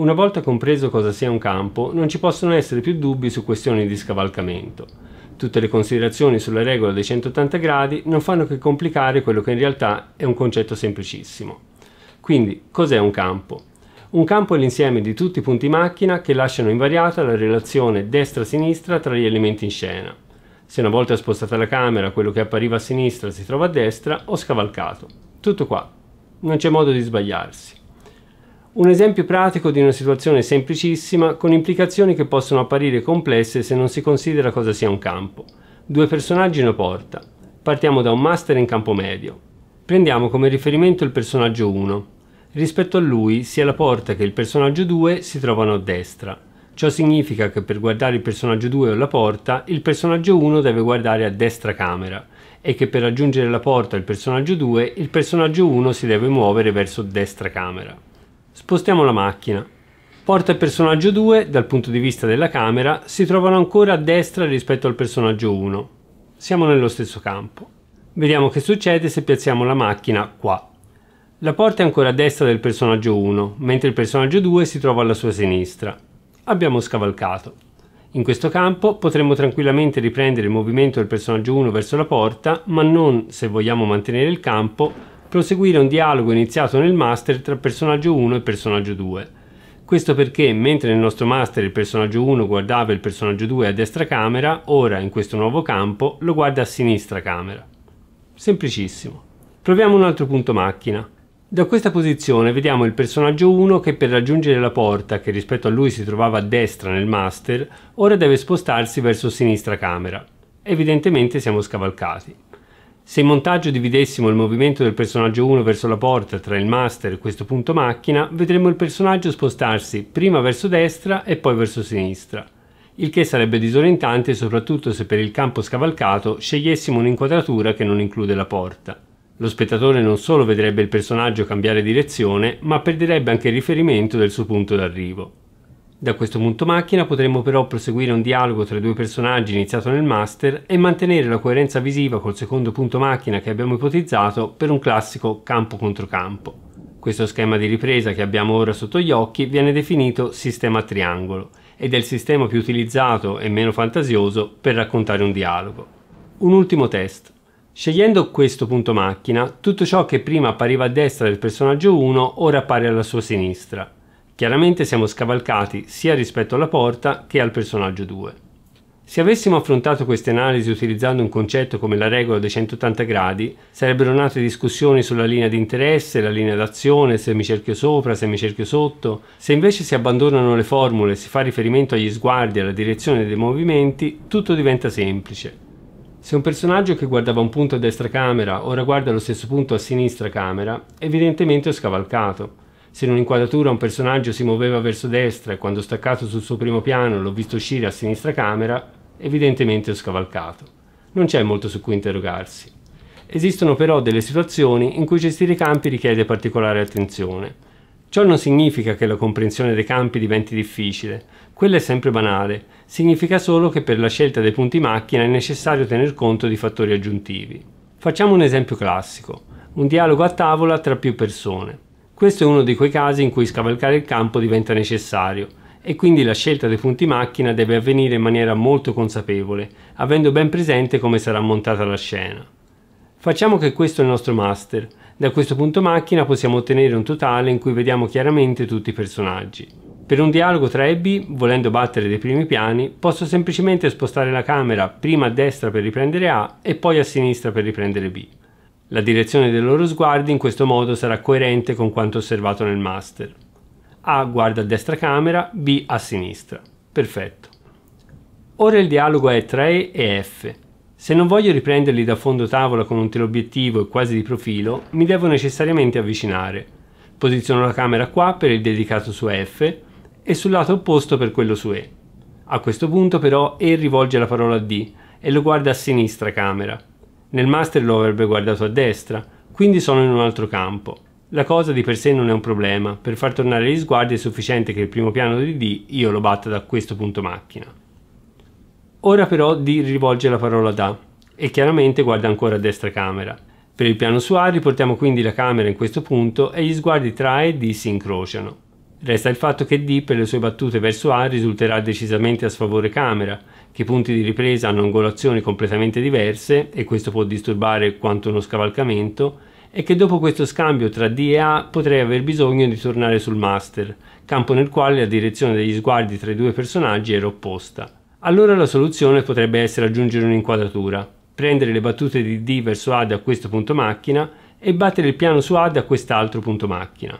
Una volta compreso cosa sia un campo, non ci possono essere più dubbi su questioni di scavalcamento. Tutte le considerazioni sulla regola dei 180 gradi non fanno che complicare quello che in realtà è un concetto semplicissimo. Quindi, cos'è un campo? Un campo è l'insieme di tutti i punti macchina che lasciano invariata la relazione destra-sinistra tra gli elementi in scena. Se una volta spostata la camera, quello che appariva a sinistra si trova a destra, ho scavalcato. Tutto qua. Non c'è modo di sbagliarsi. Un esempio pratico di una situazione semplicissima con implicazioni che possono apparire complesse se non si considera cosa sia un campo. Due personaggi in una porta. Partiamo da un master in campo medio. Prendiamo come riferimento il personaggio 1. Rispetto a lui, sia la porta che il personaggio 2 si trovano a destra. Ciò significa che per guardare il personaggio 2 o la porta, il personaggio 1 deve guardare a destra camera e che per raggiungere la porta e il personaggio 2, il personaggio 1 si deve muovere verso destra camera. Spostiamo la macchina. Porta e personaggio 2, dal punto di vista della camera, si trovano ancora a destra rispetto al personaggio 1. Siamo nello stesso campo. Vediamo che succede se piazziamo la macchina qua. La porta è ancora a destra del personaggio 1, mentre il personaggio 2 si trova alla sua sinistra. Abbiamo scavalcato. In questo campo potremmo tranquillamente riprendere il movimento del personaggio 1 verso la porta, ma non, se vogliamo mantenere il campo, proseguire un dialogo iniziato nel master tra personaggio 1 e personaggio 2. Questo perché mentre nel nostro master il personaggio 1 guardava il personaggio 2 a destra camera, ora in questo nuovo campo lo guarda a sinistra camera. Semplicissimo. Proviamo un altro punto macchina. Da questa posizione vediamo il personaggio 1 che per raggiungere la porta che rispetto a lui si trovava a destra nel master, ora deve spostarsi verso sinistra camera. Evidentemente siamo scavalcati. Se in montaggio dividessimo il movimento del personaggio 1 verso la porta tra il master e questo punto macchina, vedremmo il personaggio spostarsi prima verso destra e poi verso sinistra, il che sarebbe disorientante soprattutto se per il campo scavalcato scegliessimo un'inquadratura che non include la porta. Lo spettatore non solo vedrebbe il personaggio cambiare direzione, ma perderebbe anche il riferimento del suo punto d'arrivo. Da questo punto macchina potremmo però proseguire un dialogo tra i due personaggi iniziato nel master e mantenere la coerenza visiva col secondo punto macchina che abbiamo ipotizzato per un classico campo contro campo. Questo schema di ripresa che abbiamo ora sotto gli occhi viene definito sistema a triangolo ed è il sistema più utilizzato e meno fantasioso per raccontare un dialogo. Un ultimo test. Scegliendo questo punto macchina, tutto ciò che prima appariva a destra del personaggio 1 ora appare alla sua sinistra Chiaramente siamo scavalcati sia rispetto alla porta che al personaggio 2. Se avessimo affrontato queste analisi utilizzando un concetto come la regola dei 180 gradi, sarebbero nate discussioni sulla linea di interesse, la linea d'azione, semicerchio sopra, semicerchio sotto. Se invece si abbandonano le formule e si fa riferimento agli sguardi e alla direzione dei movimenti, tutto diventa semplice. Se un personaggio che guardava un punto a destra camera ora guarda lo stesso punto a sinistra camera, evidentemente ho scavalcato. Se in un'inquadratura un personaggio si muoveva verso destra e quando staccato sul suo primo piano l'ho visto uscire a sinistra camera, evidentemente ho scavalcato. Non c'è molto su cui interrogarsi. Esistono però delle situazioni in cui gestire i campi richiede particolare attenzione. Ciò non significa che la comprensione dei campi diventi difficile, quella è sempre banale, significa solo che per la scelta dei punti macchina è necessario tener conto di fattori aggiuntivi. Facciamo un esempio classico, un dialogo a tavola tra più persone. Questo è uno di quei casi in cui scavalcare il campo diventa necessario e quindi la scelta dei punti macchina deve avvenire in maniera molto consapevole, avendo ben presente come sarà montata la scena. Facciamo che questo è il nostro master. Da questo punto macchina possiamo ottenere un totale in cui vediamo chiaramente tutti i personaggi. Per un dialogo tra A e B, volendo battere dei primi piani, posso semplicemente spostare la camera prima a destra per riprendere A e poi a sinistra per riprendere B. La direzione dei loro sguardi in questo modo sarà coerente con quanto osservato nel master. A guarda a destra camera, B a sinistra. Perfetto. Ora il dialogo è tra E e F. Se non voglio riprenderli da fondo tavola con un teleobiettivo e quasi di profilo, mi devo necessariamente avvicinare. Posiziono la camera qua per il dedicato su F e sul lato opposto per quello su E. A questo punto però E rivolge la parola a D e lo guarda a sinistra camera. Nel master lo avrebbe guardato a destra, quindi sono in un altro campo. La cosa di per sé non è un problema, per far tornare gli sguardi è sufficiente che il primo piano di D io lo batta da questo punto macchina. Ora però D rivolge la parola ad A e chiaramente guarda ancora a destra camera. Per il piano su A riportiamo quindi la camera in questo punto e gli sguardi tra A e D si incrociano. Resta il fatto che D per le sue battute verso A risulterà decisamente a sfavore camera che i punti di ripresa hanno angolazioni completamente diverse e questo può disturbare quanto uno scavalcamento e che dopo questo scambio tra D e A potrei aver bisogno di tornare sul master, campo nel quale la direzione degli sguardi tra i due personaggi era opposta. Allora la soluzione potrebbe essere aggiungere un'inquadratura, prendere le battute di D verso A da questo punto macchina e battere il piano su A da quest'altro punto macchina.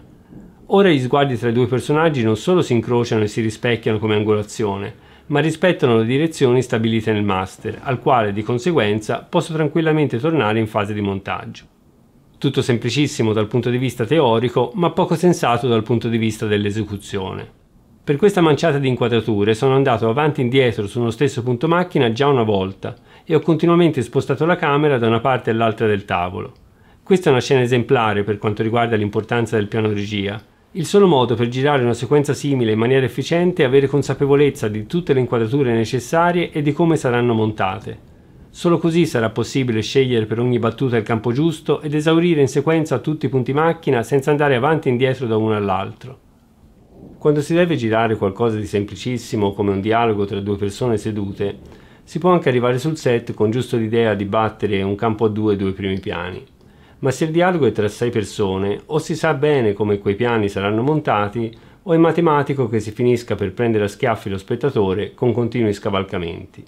Ora gli sguardi tra i due personaggi non solo si incrociano e si rispecchiano come angolazione, ma rispettano le direzioni stabilite nel master, al quale di conseguenza posso tranquillamente tornare in fase di montaggio. Tutto semplicissimo dal punto di vista teorico, ma poco sensato dal punto di vista dell'esecuzione. Per questa manciata di inquadrature sono andato avanti e indietro su uno stesso punto macchina già una volta e ho continuamente spostato la camera da una parte all'altra del tavolo. Questa è una scena esemplare per quanto riguarda l'importanza del piano regia, il solo modo per girare una sequenza simile in maniera efficiente è avere consapevolezza di tutte le inquadrature necessarie e di come saranno montate. Solo così sarà possibile scegliere per ogni battuta il campo giusto ed esaurire in sequenza tutti i punti macchina senza andare avanti e indietro da uno all'altro. Quando si deve girare qualcosa di semplicissimo come un dialogo tra due persone sedute, si può anche arrivare sul set con giusto l'idea di battere un campo a due e due primi piani ma se il dialogo è tra sei persone, o si sa bene come quei piani saranno montati, o è matematico che si finisca per prendere a schiaffi lo spettatore con continui scavalcamenti.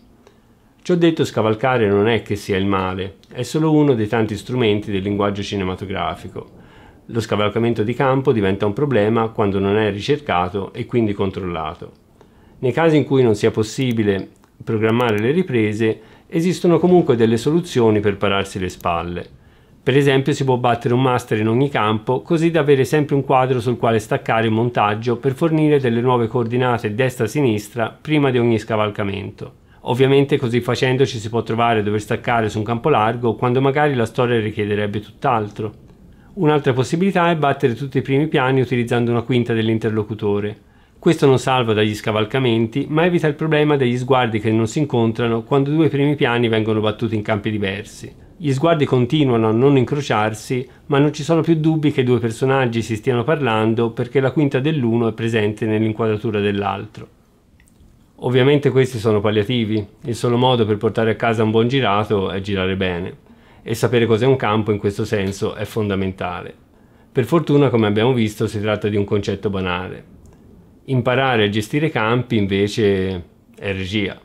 Ciò detto, scavalcare non è che sia il male, è solo uno dei tanti strumenti del linguaggio cinematografico. Lo scavalcamento di campo diventa un problema quando non è ricercato e quindi controllato. Nei casi in cui non sia possibile programmare le riprese, esistono comunque delle soluzioni per pararsi le spalle. Per esempio si può battere un master in ogni campo così da avere sempre un quadro sul quale staccare il montaggio per fornire delle nuove coordinate destra-sinistra prima di ogni scavalcamento. Ovviamente così facendo ci si può trovare a dover staccare su un campo largo quando magari la storia richiederebbe tutt'altro. Un'altra possibilità è battere tutti i primi piani utilizzando una quinta dell'interlocutore. Questo non salva dagli scavalcamenti, ma evita il problema degli sguardi che non si incontrano quando due primi piani vengono battuti in campi diversi. Gli sguardi continuano a non incrociarsi, ma non ci sono più dubbi che i due personaggi si stiano parlando perché la quinta dell'uno è presente nell'inquadratura dell'altro. Ovviamente questi sono palliativi, il solo modo per portare a casa un buon girato è girare bene e sapere cos'è un campo in questo senso è fondamentale. Per fortuna, come abbiamo visto, si tratta di un concetto banale. Imparare a gestire campi invece è regia.